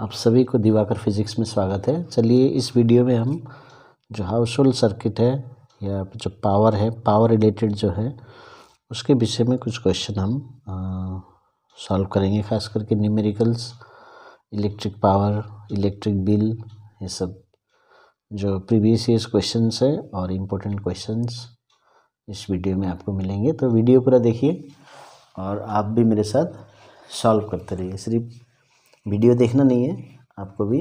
आप सभी को दिवाकर फिजिक्स में स्वागत है चलिए इस वीडियो में हम जो हाउस होल्ड सर्किट है या जो पावर है पावर रिलेटेड जो है उसके विषय में कुछ क्वेश्चन हम सॉल्व करेंगे खास करके numericals electric power electric bill ये सब जो प्रीवियस ईयर्स क्वेश्चंस है और इम्पोर्टेंट क्वेश्चंस इस वीडियो में आपको मिलेंगे तो वीडियो पूरा देखिए और आप भी मेरे साथ सॉल्व करते रहिए सिर्फ वीडियो देखना नहीं है आपको भी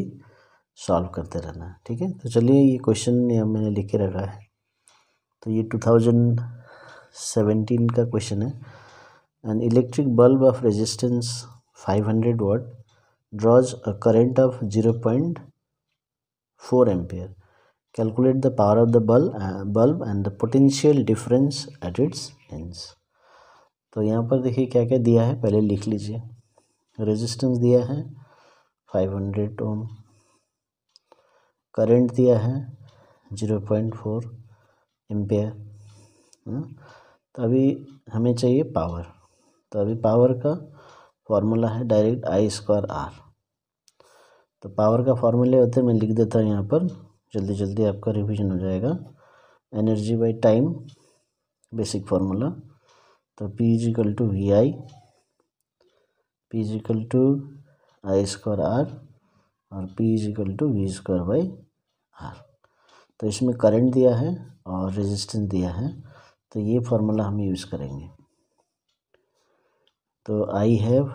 सॉल्व करते रहना है ठीक है तो चलिए ये क्वेश्चन मैंने लिख के रखा है तो ये टू थाउजेंड सेवेंटीन का क्वेश्चन है an electric bulb of resistance five hundred watt draws a current of zero point four ampere calculate the power of the bulb bulb and the potential difference at its its तो यहाँ पर देखिए क्या क्या दिया है पहले लिख लीजिए रेजिस्टेंस दिया है 500 ओम करंट दिया है 0.4 एम्पेयर तो अभी हमें चाहिए पावर तो अभी पावर का फॉर्मूला है डायरेक्ट आई स्क्वायर आर तो पावर का फॉर्मूला होते मैं लिख देता हूँ यहाँ पर जल्दी जल्दी आपका रिवीजन हो जाएगा energy by time basic formula तो P is equal to V I P is equal to i square R और P is equal to v square by R तो इसमें करंट दिया है और रेजिस्टेंस दिया है तो ये फार्मूला हम यूज़ करेंगे तो I have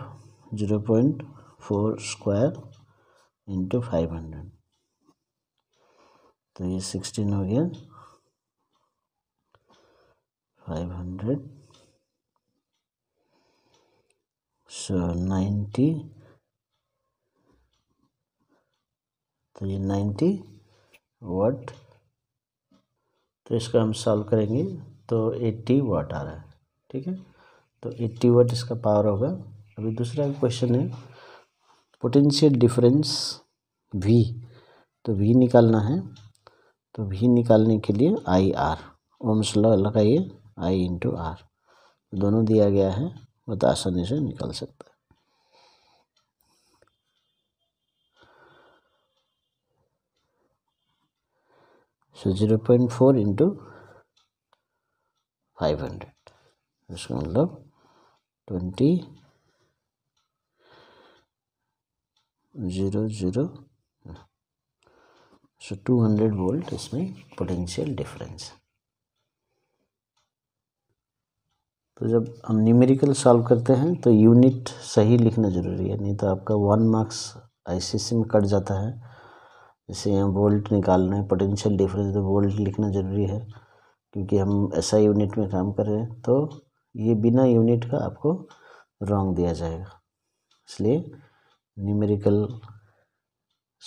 zero point four square into five hundred तो ये सिक्सटीन हो गया फाइव हंड्रेड so 90 390 वाट तो इसका हम सॉल्व करेंगे तो 80 वाट आ रहा है ठीक है तो 80 वाट इसका पावर होगा अभी दूसरा क्वेश्चन है पोटेंशियल डिफरेंस वी तो वी निकालना है तो वी निकालने के लिए आई आर ओम्स लगाइए आई इंटू आर दोनों दिया गया है बहुत तो आसानी से निकल सकता है so zero point four into five hundred इसका मतलब twenty zero zero so two hundred volt इसमें पोटेंशियल डिफरेंस तो जब हम न्यूमेरिकल सॉल्व करते हैं तो यूनिट सही लिखना ज़रूरी है नहीं तो आपका वन मार्क्स आईसीसी में कट जाता है जैसे यहाँ वोल्ट निकालना है पोटेंशियल डिफरेंस तो वोल्ट लिखना ज़रूरी है क्योंकि हम ऐसा यूनिट में काम कर रहे हैं तो ये बिना यूनिट का आपको रॉन्ग दिया जाएगा इसलिए न्यूमेरिकल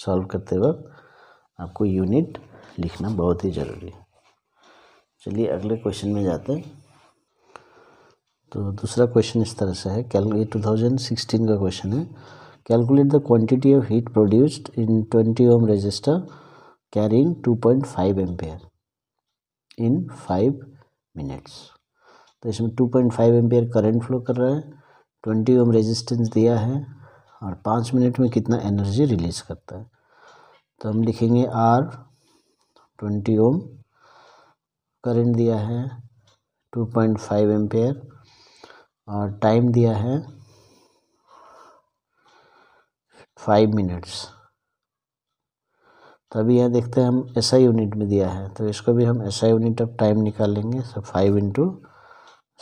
सॉल्व करते वक्त आपको यूनिट लिखना बहुत ही ज़रूरी है चलिए अगले क्वेश्चन में जाते हैं तो दूसरा क्वेश्चन इस तरह से है कैलकुलेट टू थाउजेंड सिक्सटीन का क्वेश्चन है calculate the quantity of heat produced in twenty ohm resistor carrying two point five ampere in five minutes तो इसमें two point five ampere current flow कर रहा है ट्वेंटी ओम रेजिस्टेंस दिया है और पाँच मिनट में कितना एनर्जी रिलीज करता है तो हम लिखेंगे आर ट्वेंटी ओम करंट दिया है टू पॉइंट फाइव पेयर और टाइम दिया है फाइव मिनट्स तो अभी यहाँ देखते हैं हम एस आई यूनिट में दिया है तो इसको भी हम S I unit of time निकाल लेंगे so five into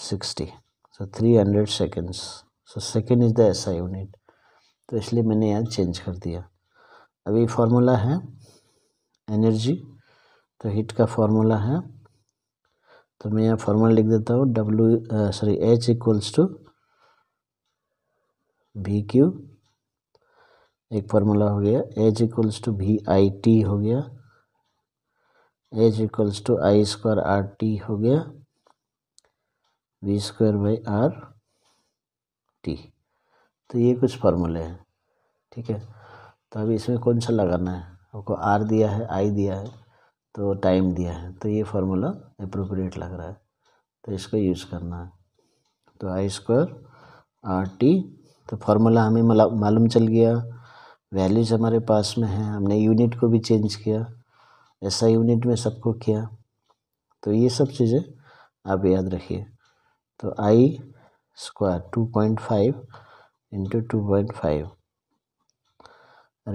sixty so three hundred seconds so second is the S I unit तो इसलिए मैंने यहाँ चेंज कर दिया अभी फार्मूला है एनर्जी तो हीट का फार्मूला है तो मैं यहाँ फॉर्मूला लिख देता हूँ W sorry H equals to V Q एक फार्मूला हो गया H equals to V I T हो गया H equals to I square R T हो गया V square by R T तो ये कुछ फार्मूले हैं ठीक है तो अभी इसमें कौन सा लगाना है आपको आर दिया है आई दिया है तो टाइम दिया है तो ये फार्मूला अप्रोप्रिएट लग रहा है तो इसको यूज़ करना है तो आई स्क्वायर आर टी तो फार्मूला हमें मालूम चल गया वैल्यूज हमारे पास में है हमने यूनिट को भी चेंज किया ऐसा यूनिट में सबको किया तो ये सब चीज़ें आप याद रखिए तो I square two point five into two point five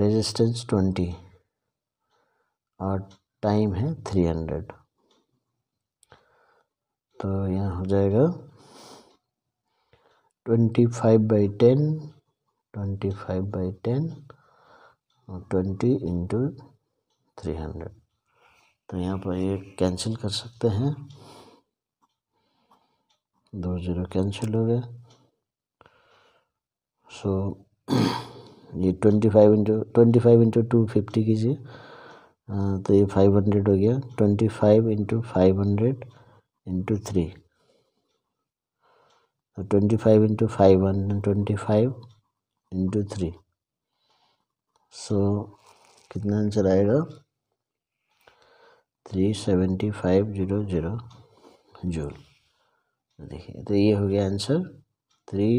resistance twenty और टाइम है थ्री हंड्रेड तो यहाँ हो जाएगा twenty five by ten twenty five by ten और ट्वेंटी इंटू थ्री हंड्रेड तो यहाँ पर ये कैंसिल कर सकते हैं दो ज़ीरो कैंसिल हो गए सो ये twenty five into twenty five into two fifty कीजिए हाँ, तो ये फाइव हंड्रेड हो गया twenty five into five hundred into three तो twenty five into five hundred twenty five into three so कितना आंसर आएगा three seventy five zero zero joule देखिए तो ये हो गया answer three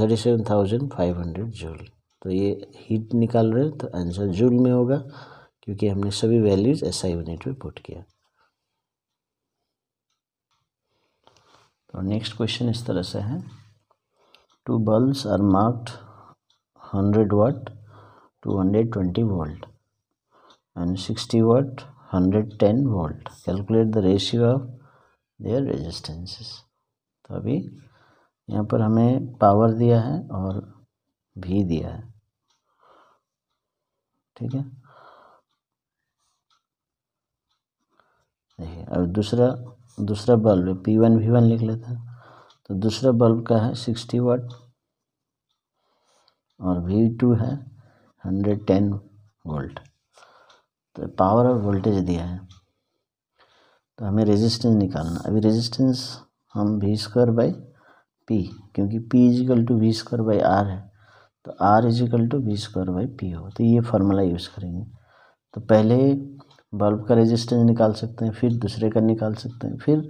thirty seven thousand five hundred joule तो ये हीट निकाल रहे हैं तो आंसर जूल में होगा क्योंकि हमने सभी वैल्यूज़ एस आई यूनिट में पुट किया तो नेक्स्ट क्वेश्चन इस तरह से है two bulbs are marked hundred watt two hundred twenty volt and sixty watt hundred ten volt calculate the ratio of their resistances तो अभी यहाँ पर हमें पावर दिया है और भी दिया है ठीक है देखिए और दूसरा दूसरा bulb P one V one लिख लेते हैं तो दूसरा बल्ब का है सिक्सटी वाट और वी टू है हंड्रेड टेन वोल्ट तो पावर और वोल्टेज दिया है तो हमें रेजिस्टेंस निकालना अभी रेजिस्टेंस हम वी स्क्वायर बाई पी क्योंकि P equal to V square by R है तो R equal to V square by P हो तो ये फार्मूला यूज़ करेंगे तो पहले बल्ब का रेजिस्टेंस निकाल सकते हैं फिर दूसरे का निकाल सकते हैं फिर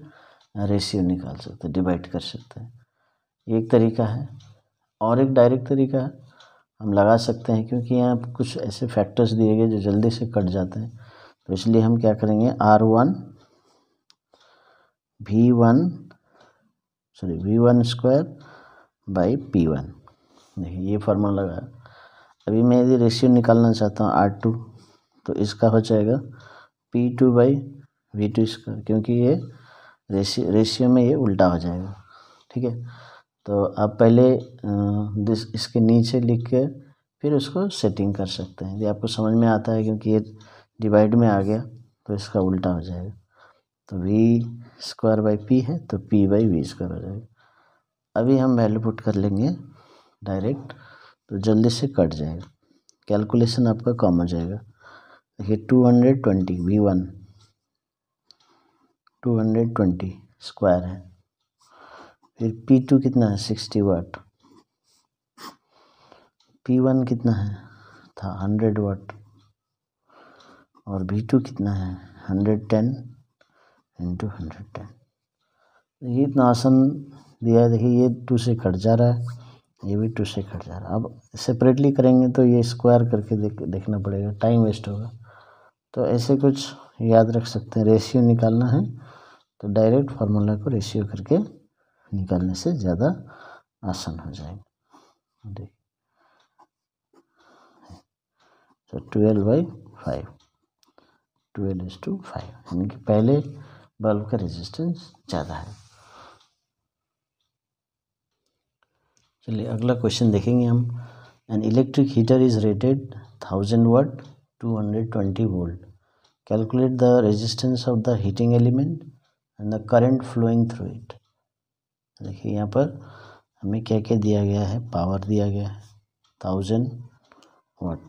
रेशियो निकाल सकते हैं डिवाइड कर सकते हैं एक तरीका है और एक डायरेक्ट तरीका हम लगा सकते हैं क्योंकि यहाँ कुछ ऐसे फैक्टर्स दिए गए जो जल्दी से कट जाते हैं तो इसलिए हम क्या करेंगे R one V one sorry V one square by P one देखिए ये फॉर्मूला लगाया अभी मैं यदि रेशियो निकालना चाहता हूँ आर टू तो इसका हो जाएगा P two by V two square क्योंकि ये रेशियो रेशियो में ये उल्टा हो जाएगा ठीक है तो आप पहले दिस इसके नीचे लिख के फिर उसको सेटिंग कर सकते हैं यदि आपको समझ में आता है क्योंकि ये डिवाइड में आ गया तो इसका उल्टा हो जाएगा तो वी स्क्वायर बाई पी है तो पी बाई वी स्क्वायर हो जाएगा अभी हम वैल्यू पुट कर लेंगे डायरेक्ट तो जल्दी से कट जाएगा कैलकुलेशन आपका कम हो जाएगा देखिए two hundred twenty V one two hundred twenty square है फिर पी टू कितना है सिक्सटी वाट पी वन कितना है था हंड्रेड वाट और वी टू कितना है hundred ten into hundred ten देखिए इतना आसन दिया है देखिए ये टू से कट जा रहा है ये भी टू से कट जा रहा है अब सेपरेटली करेंगे तो ये स्क्वायर करके देख देखना पड़ेगा टाइम वेस्ट होगा तो ऐसे कुछ याद रख सकते हैं रेशियो निकालना है तो डायरेक्ट फार्मूला को रेशियो करके निकालने से ज़्यादा आसान हो जाएगा देखिए तो twelve by five twelve is to five यानी कि पहले बल्ब का रेजिस्टेंस ज़्यादा है चलिए अगला क्वेश्चन देखेंगे हम an electric heater is rated thousand watt two hundred twenty volt Calculate the resistance of the heating element and the current flowing through it. देखिए यहाँ पर हमें क्या क्या दिया गया है पावर दिया गया है thousand watt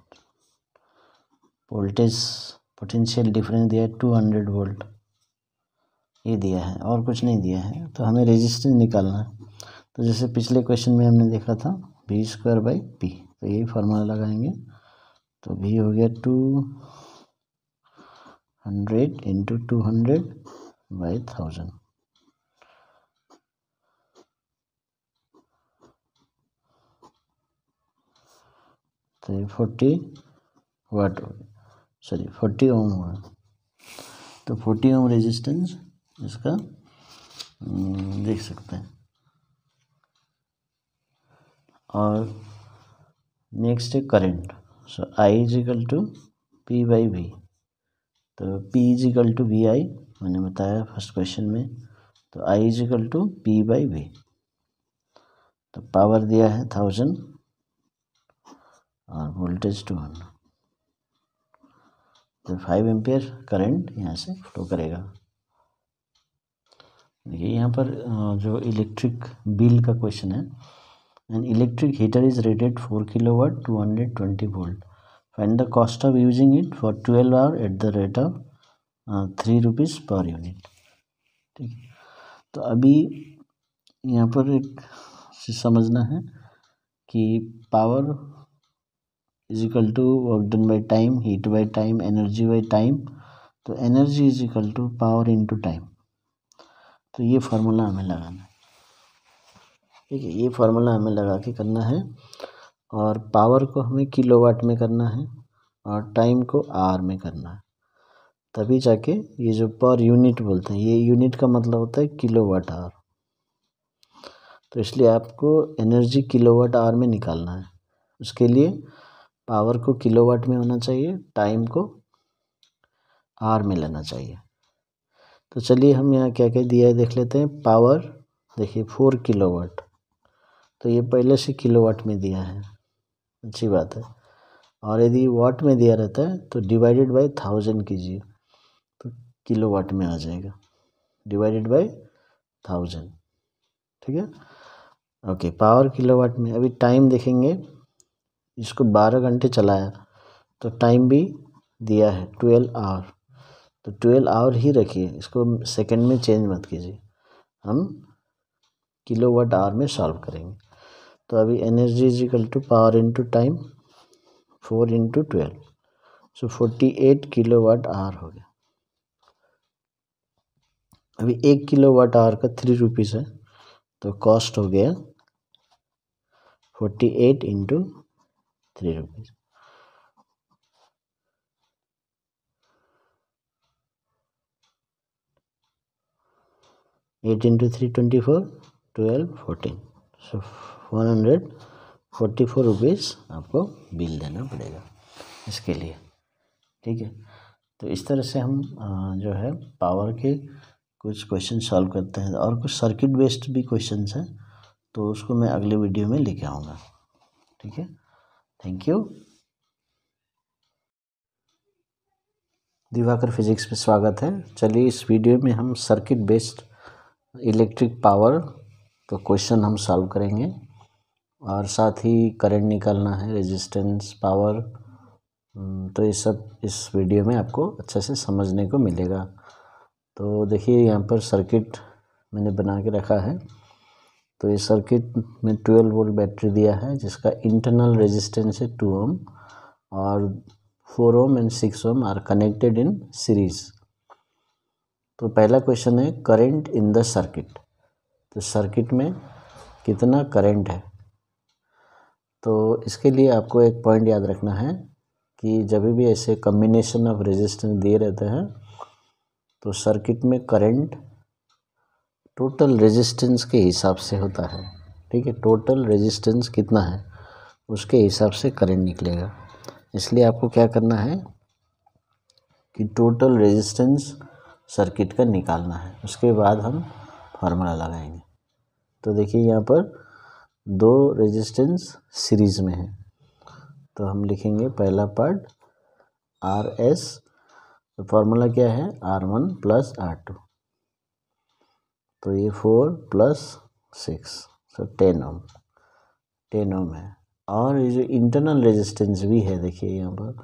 voltage potential difference दिया है टू हंड्रेड वोल्ट ये दिया है और कुछ नहीं दिया है तो हमें रेजिस्टेंस निकालना है तो जैसे पिछले क्वेश्चन में हमने देखा था वी स्क्वायर बाई पी तो यही फार्मूला लगाएंगे तो वी हो गया two hundred into two hundred by thousand तो ये forty watt sorry forty ohm हुआ तो फोर्टी ओम रेजिस्टेंस इसका हम्म, देख सकते हैं और नेक्स्ट है current so I is equal to P by V तो P is equal to V I मैंने बताया फर्स्ट क्वेश्चन में तो I is equal to P by V तो पावर दिया है थाउजेंड और वोल्टेज टू हंड्रेड तो फाइव एम्पियर करंट यहाँ से फ्लो करेगा देखिए यहाँ पर जो इलेक्ट्रिक बिल का क्वेश्चन है and electric heater is rated four kilo watt two hundred twenty volt find the cost of using it for twelve hour at the rate of three rupees per unit ठीक है तो अभी यहाँ पर एक समझना है कि power is equal to work done by time heat by time energy by time तो energy is equal to power into time तो ये फार्मूला हमें लगाना है ठीक है ये फार्मूला हमें लगा के करना है और पावर को हमें किलोवाट में करना है और टाइम को आर में करना है तभी जाके ये जो पर यूनिट बोलते हैं ये यूनिट का मतलब होता है किलोवाट आवर तो इसलिए आपको एनर्जी किलोवाट आवर में निकालना है उसके लिए पावर को किलोवाट में होना चाहिए टाइम को आर में लेना चाहिए तो चलिए हम यहाँ क्या क्या दिया है देख लेते हैं पावर देखिए फोर किलोवाट तो ये पहले से किलोवाट में दिया है अच्छी बात है और यदि वाट में दिया रहता है तो डिवाइडेड बाय थाउजेंड कीजिए तो किलो वाट में आ जाएगा डिवाइडेड बाय थाउजेंड ठीक है ओके पावर किलो वाट में अभी टाइम देखेंगे इसको बारह घंटे चलाया तो टाइम भी दिया है ट्वेल्व आवर तो ट्वेल्व आवर ही रखिए इसको सेकंड में चेंज मत कीजिए हम किलो वाट आवर में सॉल्व करेंगे तो अभी energy is equal to power into time four into twelve so forty eight kilo watt hour हो गया अभी एक किलो वाट आवर का थ्री रुपीज़ है तो कॉस्ट हो गया forty eight into three rupees eight into three twenty four twelve fourteen so one hundred forty four rupees आपको बिल देना पड़ेगा इसके लिए ठीक है तो इस तरह से हम जो है पावर के कुछ क्वेश्चन सॉल्व करते हैं और कुछ सर्किट बेस्ड भी क्वेश्चन हैं तो उसको मैं अगले वीडियो में लेके आऊँगा ठीक है थैंक यू दिवाकर फिजिक्स में स्वागत है चलिए इस वीडियो में हम सर्किट बेस्ड इलेक्ट्रिक पावर का क्वेश्चन हम सॉल्व करेंगे और साथ ही करंट निकालना है रेजिस्टेंस हम्म, पावर तो ये सब इस वीडियो में आपको अच्छे से समझने को मिलेगा तो देखिए यहाँ पर सर्किट मैंने बना के रखा है तो ये सर्किट में 12 वोल्ट बैटरी दिया है जिसका इंटरनल रेजिस्टेंस है टू ओम और four ohm and six ohm are connected in series तो पहला क्वेश्चन है करंट इन द सर्किट तो सर्किट में कितना करंट है तो इसके लिए आपको एक पॉइंट याद रखना है कि जब भी ऐसे कम्बिनेशन ऑफ रेजिस्टेंस दिए रहते हैं तो सर्किट में करंट टोटल रेजिस्टेंस के हिसाब से होता है ठीक है टोटल रेजिस्टेंस कितना है उसके हिसाब से करंट निकलेगा इसलिए आपको क्या करना है कि टोटल रेजिस्टेंस सर्किट का निकालना है उसके बाद हम फार्मूला लगाएंगे तो देखिए यहाँ पर दो रेजिस्टेंस सीरीज में है तो हम लिखेंगे पहला पार्ट आर एस तो फार्मूला क्या है R one plus R two तो ये four plus six so ten ohm ten ohm है और ये जो इंटरनल रेजिस्टेंस भी है देखिए यहाँ पर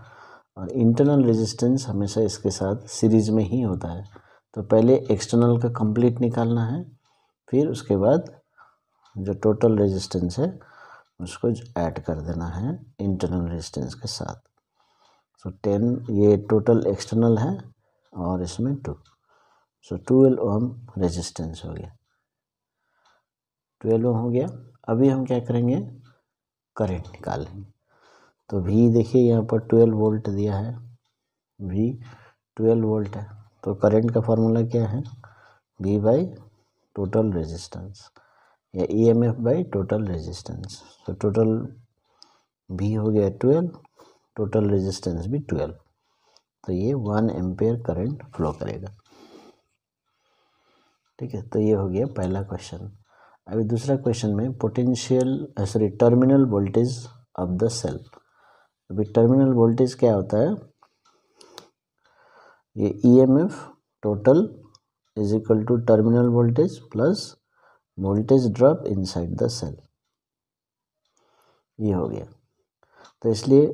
और इंटरनल रेजिस्टेंस हमेशा इसके साथ सीरीज में ही होता है तो पहले एक्सटर्नल का कंप्लीट निकालना है फिर उसके बाद जो टोटल रेजिस्टेंस है उसको ऐड कर देना है इंटरनल रेजिस्टेंस के साथ सो so, टेन ये टोटल एक्सटर्नल है और इसमें two so twelve ohm resistance हो गया ट्वेल्व ओम हो गया अभी हम क्या करेंगे करंट निकालेंगे तो भी देखिए यहाँ पर ट्वेल्व वोल्ट दिया है वी ट्वेल्व वोल्ट है तो करंट का फार्मूला क्या है वी बाई टोटल रेजिस्टेंस या E M F by total resistance तो टोटल भी हो गया ट्वेल्व टोटल रेजिस्टेंस भी ट्वेल्व तो ये वन एम्पेयर करंट फ्लो करेगा ठीक है तो ये हो गया पहला क्वेश्चन अभी दूसरा क्वेश्चन में potential sorry terminal voltage of the cell अभी टर्मिनल वोल्टेज क्या होता है ये E M F total is equal to terminal voltage plus voltage drop inside the cell ये हो गया तो इसलिए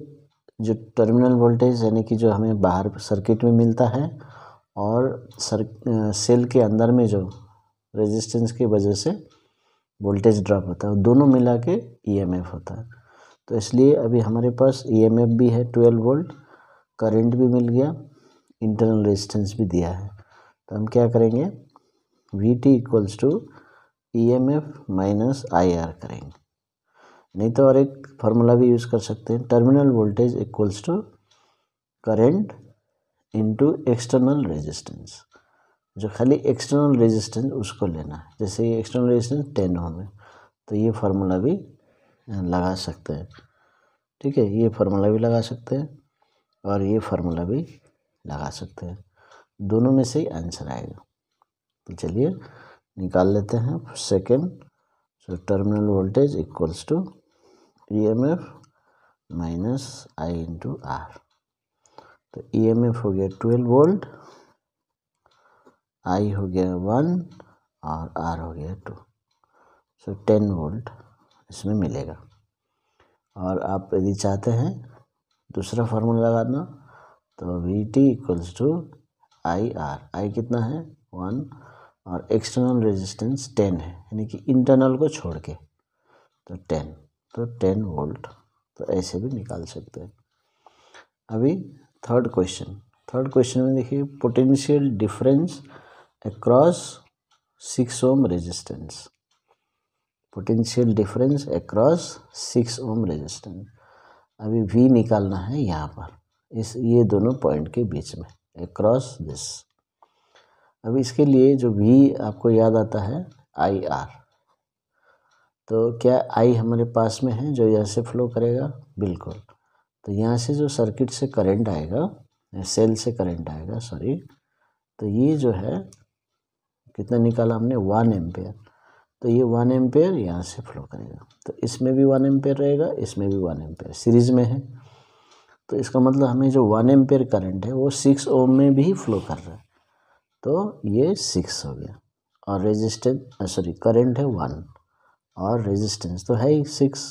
जो टर्मिनल वोल्टेज यानी कि जो हमें बाहर सर्किट में मिलता है और सर सेल के अंदर में जो रेजिस्टेंस की वजह से वोल्टेज ड्रॉप होता है दोनों मिला के ई e होता है तो इसलिए अभी हमारे पास ई e भी है ट्वेल्व वोल्ट करंट भी मिल गया इंटरनल रेजिस्टेंस भी दिया है तो हम क्या करेंगे V T equals to E M F minus I R करेंगे नहीं तो और एक फार्मूला भी यूज़ कर सकते हैं terminal voltage equals to current into external resistance जो खाली एक्सटर्नल रेजिस्टेंस उसको लेना है जैसे ये एक्सटर्नल रेजिस्टेंस टेन ओम है तो ये फार्मूला भी लगा सकते हैं ठीक है ये फार्मूला भी लगा सकते हैं और ये फार्मूला भी लगा सकते हैं दोनों में से ही आंसर आएगा तो चलिए निकाल लेते हैं second so terminal voltage equals to E M F minus I into R तो ई एम एफ हो गया ट्वेल्व वोल्ट आई हो गया वन और आर हो गया टू सो टेन वोल्ट इसमें मिलेगा और आप यदि चाहते हैं दूसरा फार्मूला लगाना तो V T equals to I R I कितना है वन और एक्सटर्नल रेजिस्टेंस 10 है यानी कि इंटरनल को छोड़ के तो 10 तो 10 वोल्ट तो ऐसे भी निकाल सकते हैं अभी थर्ड क्वेश्चन थर्ड क्वेश्चन में देखिए potential difference across six ohm resistance potential difference across six ohm resistance अभी वी निकालना है यहाँ पर इस ये दोनों पॉइंट के बीच में अक्रॉस दिस अब इसके लिए जो वी आपको याद आता है आई आर तो क्या आई हमारे पास में है जो यहाँ से फ्लो करेगा बिल्कुल तो यहाँ से जो सर्किट से करंट आएगा सेल से करंट आएगा सॉरी तो ये जो है कितना निकाला हमने वन एम्पेयर तो ये वन एम्पेयर यहाँ से फ्लो करेगा तो इसमें भी वन एम्पेयर रहेगा इसमें भी वन एम्पेयर सीरीज़ में है तो इसका मतलब हमें जो वन एम्पेयर करंट है वो सिक्स ओम में भी फ्लो कर रहा है तो ये सिक्स हो गया और रेजिस्टेंस सॉरी करंट है वन और रेजिस्टेंस तो है ही सिक्स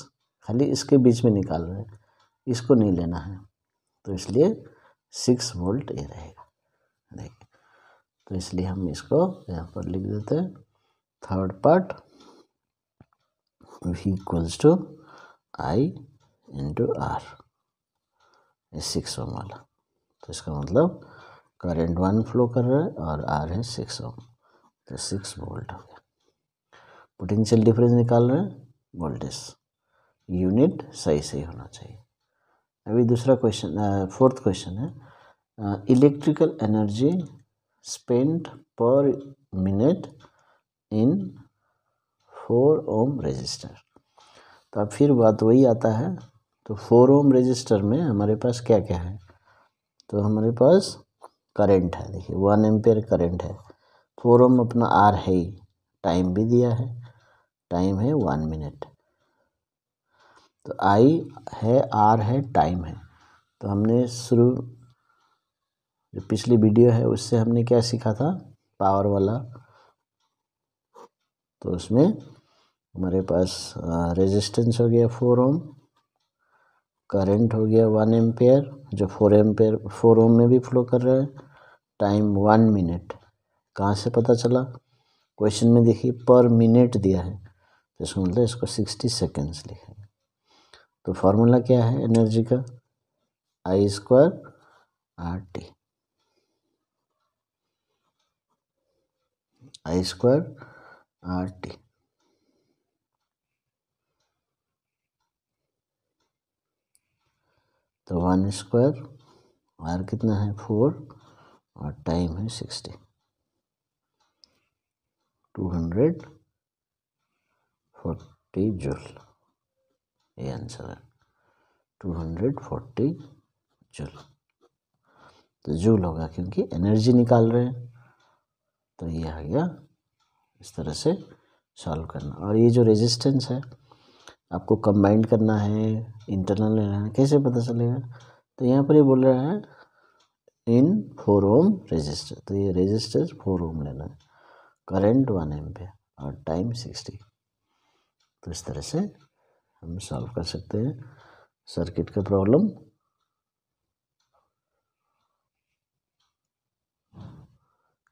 खाली इसके बीच में निकाल रहे हैं इसको नहीं लेना है तो इसलिए सिक्स वोल्ट ये रहेगा देखिए तो इसलिए हम इसको यहाँ पर लिख देते हैं third part V equals to I into R ये सिक्स वाला तो इसका मतलब करंट वन फ्लो कर रहा है और आर है सिक्स ओम तो सिक्स वोल्ट हो गया पोटेंशियल डिफरेंस निकाल रहे हैं वोल्टेज यूनिट सही सही होना चाहिए अभी दूसरा क्वेश्चन फोर्थ क्वेश्चन है electrical energy spent per minute in four ohm resistor तो अब फिर बात वही आता है तो फोर ओम रजिस्टर में हमारे पास क्या क्या है तो हमारे पास करंट है देखिए वन एम्पेयर करंट है फोर ओम अपना आर है ही टाइम भी दिया है टाइम है वन मिनट तो आई है आर है टाइम है तो हमने शुरू जो पिछली वीडियो है उससे हमने क्या सीखा था पावर वाला तो उसमें हमारे पास रेजिस्टेंस हो गया फोर ओम करेंट हो गया वन एम्पेयर जो फोर एम्पेयर फोर ओम में भी फ्लो कर रहा है टाइम वन मिनट कहाँ से पता चला क्वेश्चन में देखिए पर मिनट दिया है तो इसको मतलब इसको सिक्सटी सेकेंड्स लिखा है तो फार्मूला क्या है एनर्जी का I square R T I square R T तो वन स्क्वायर आर कितना है फोर और टाइम है sixty two hundred forty joule ये आंसर है टू हंड्रेड फोर्टी जूल तो जूल होगा क्योंकि एनर्जी निकाल रहे हैं तो ये आ गया इस तरह से सॉल्व करना और ये जो रेजिस्टेंस है आपको कंबाइंड करना है इंटरनल लेना है कैसे पता चलेगा तो यहाँ पर ये बोल रहा है इन फोर ओम रजिस्टर तो ये रजिस्टर फोर ओम लेना है करेंट वन एम पे और टाइम सिक्सटी तो इस तरह से हम सॉल्व कर सकते हैं सर्किट का प्रॉब्लम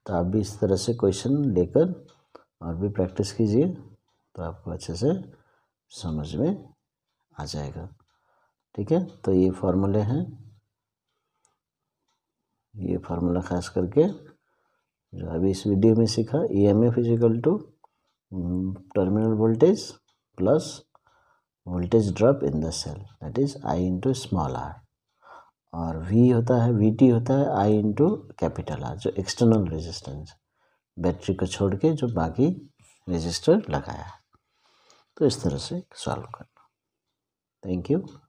तो आप भी इस तरह से क्वेश्चन लेकर और भी प्रैक्टिस कीजिए तो आपको अच्छे से समझ में आ जाएगा ठीक है तो ये फार्मूले हैं ये फार्मूला खास करके जो अभी इस वीडियो में सीखा E M F equal to terminal voltage plus voltage drop in the cell that is I into small R और वी होता है वी टी होता है आई इंटू कैपिटल आर जो एक्सटर्नल रेजिस्टेंस बैटरी को छोड़ के जो बाकी रेजिस्टर लगाया तो इस तरह से सॉल्व करना थैंक यू